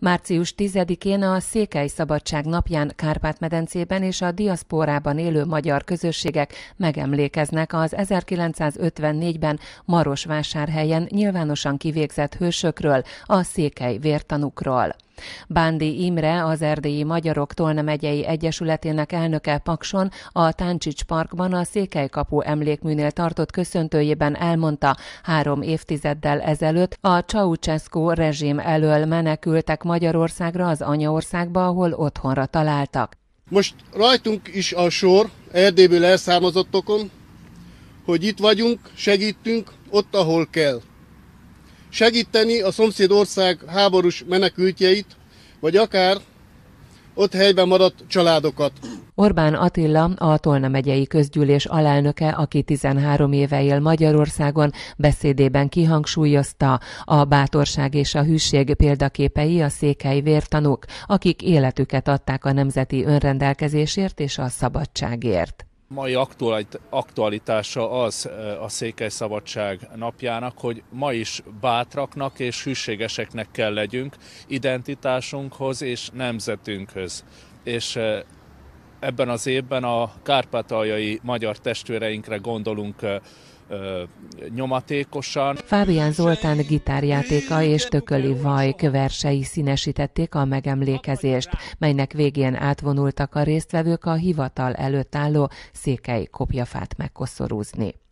Március 10-én a Székely Szabadság napján Kárpát-medencében és a diaszporában élő magyar közösségek megemlékeznek az 1954-ben Marosvásárhelyen nyilvánosan kivégzett hősökről, a székely vértanukról. Bándi Imre, az erdélyi magyarok Tolna megyei egyesületének elnöke Pakson a Táncsics Parkban a Székelykapu emlékműnél tartott köszöntőjében elmondta, három évtizeddel ezelőtt a Ceausescu rezsim elől menekültek Magyarországra az anyaországba, ahol otthonra találtak. Most rajtunk is a sor, Erdélyből elszármazottokon, hogy itt vagyunk, segítünk, ott, ahol kell segíteni a szomszéd ország háborús menekültjeit, vagy akár ott helyben maradt családokat. Orbán Attila, a Tolna megyei közgyűlés alelnöke, aki 13 éve él Magyarországon, beszédében kihangsúlyozta, a bátorság és a hűség példaképei a székely vértanúk, akik életüket adták a nemzeti önrendelkezésért és a szabadságért mai aktualitása az eh, a Székely Szabadság napjának, hogy ma is bátraknak és hűségeseknek kell legyünk identitásunkhoz és nemzetünkhöz. És eh, ebben az évben a kárpátaljai magyar testvéreinkre gondolunk nyomatékosan. Fábián Zoltán gitárjátéka és Tököli Vajk versei színesítették a megemlékezést, melynek végén átvonultak a résztvevők a hivatal előtt álló székely kopjafát megkoszorúzni.